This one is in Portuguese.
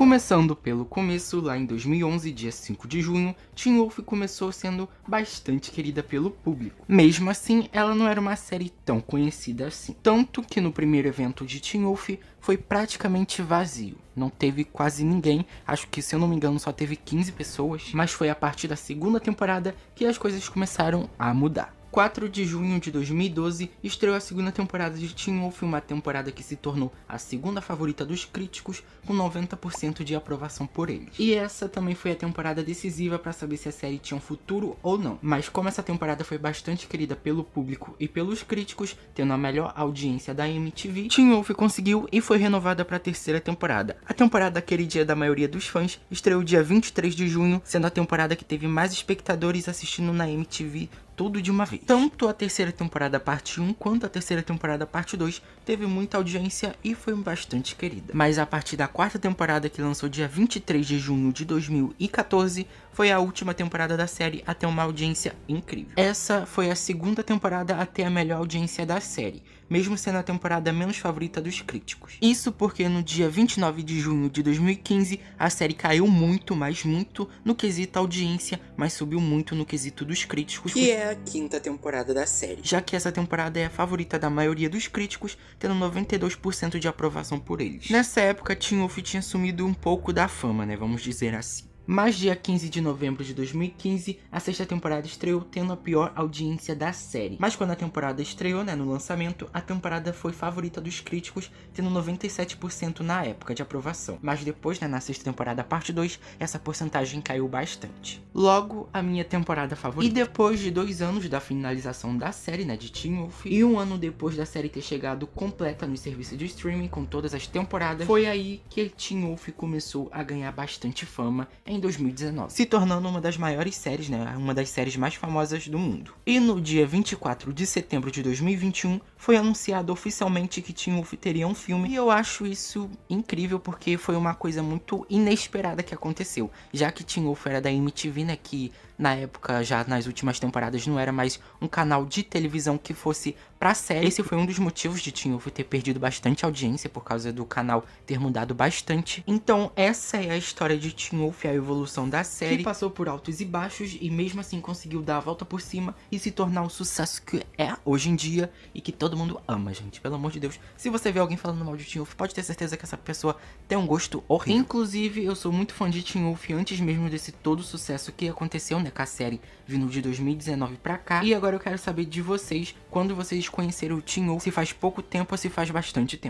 Começando pelo começo, lá em 2011, dia 5 de junho, Teen Wolf começou sendo bastante querida pelo público. Mesmo assim, ela não era uma série tão conhecida assim. Tanto que no primeiro evento de Teen Wolf foi praticamente vazio. Não teve quase ninguém, acho que se eu não me engano só teve 15 pessoas, mas foi a partir da segunda temporada que as coisas começaram a mudar. 4 de junho de 2012, estreou a segunda temporada de Teen Wolf, uma temporada que se tornou a segunda favorita dos críticos, com 90% de aprovação por eles. E essa também foi a temporada decisiva para saber se a série tinha um futuro ou não. Mas como essa temporada foi bastante querida pelo público e pelos críticos, tendo a melhor audiência da MTV, Teen Wolf conseguiu e foi renovada para a terceira temporada. A temporada dia da maioria dos fãs estreou dia 23 de junho, sendo a temporada que teve mais espectadores assistindo na MTV tudo de uma vez. Tanto a terceira temporada parte 1 quanto a terceira temporada parte 2 teve muita audiência e foi bastante querida. Mas a partir da quarta temporada que lançou dia 23 de junho de 2014, foi a última temporada da série até uma audiência incrível. Essa foi a segunda temporada até a melhor audiência da série, mesmo sendo a temporada menos favorita dos críticos. Isso porque no dia 29 de junho de 2015, a série caiu muito, mas muito, no quesito audiência, mas subiu muito no quesito dos críticos. Que é a quinta temporada da série. Já que essa temporada é a favorita da maioria dos críticos, tendo 92% de aprovação por eles. Nessa época, Teen Wolf tinha sumido um pouco da fama, né? Vamos dizer assim. Mas dia 15 de novembro de 2015, a sexta temporada estreou tendo a pior audiência da série. Mas quando a temporada estreou, né, no lançamento, a temporada foi favorita dos críticos, tendo 97% na época de aprovação. Mas depois, né, na sexta temporada parte 2, essa porcentagem caiu bastante. Logo, a minha temporada favorita. E depois de dois anos da finalização da série, né, de Teen Wolf, e um ano depois da série ter chegado completa no serviço de streaming com todas as temporadas, foi aí que Teen Wolf começou a ganhar bastante fama em 2019, se tornando uma das maiores séries, né, uma das séries mais famosas do mundo. E no dia 24 de setembro de 2021 foi anunciado oficialmente que tinha, teria um filme, e eu acho isso incrível porque foi uma coisa muito inesperada que aconteceu, já que tinha era da MTV, né, que na época, já nas últimas temporadas, não era mais um canal de televisão que fosse Pra série, esse foi um dos motivos de Teen Wolf ter perdido bastante audiência por causa do canal ter mudado bastante. Então, essa é a história de Tim Wolf, a evolução da série, que passou por altos e baixos e mesmo assim conseguiu dar a volta por cima e se tornar o sucesso que é hoje em dia e que todo mundo ama, gente. Pelo amor de Deus. Se você vê alguém falando mal de Tim Wolf, pode ter certeza que essa pessoa tem um gosto horrível. Inclusive, eu sou muito fã de Tim Wolf antes mesmo desse todo sucesso que aconteceu, né, com a série vindo de 2019 pra cá. E agora eu quero saber de vocês, quando vocês conhecer o Tinho se faz pouco tempo ou se faz bastante tempo.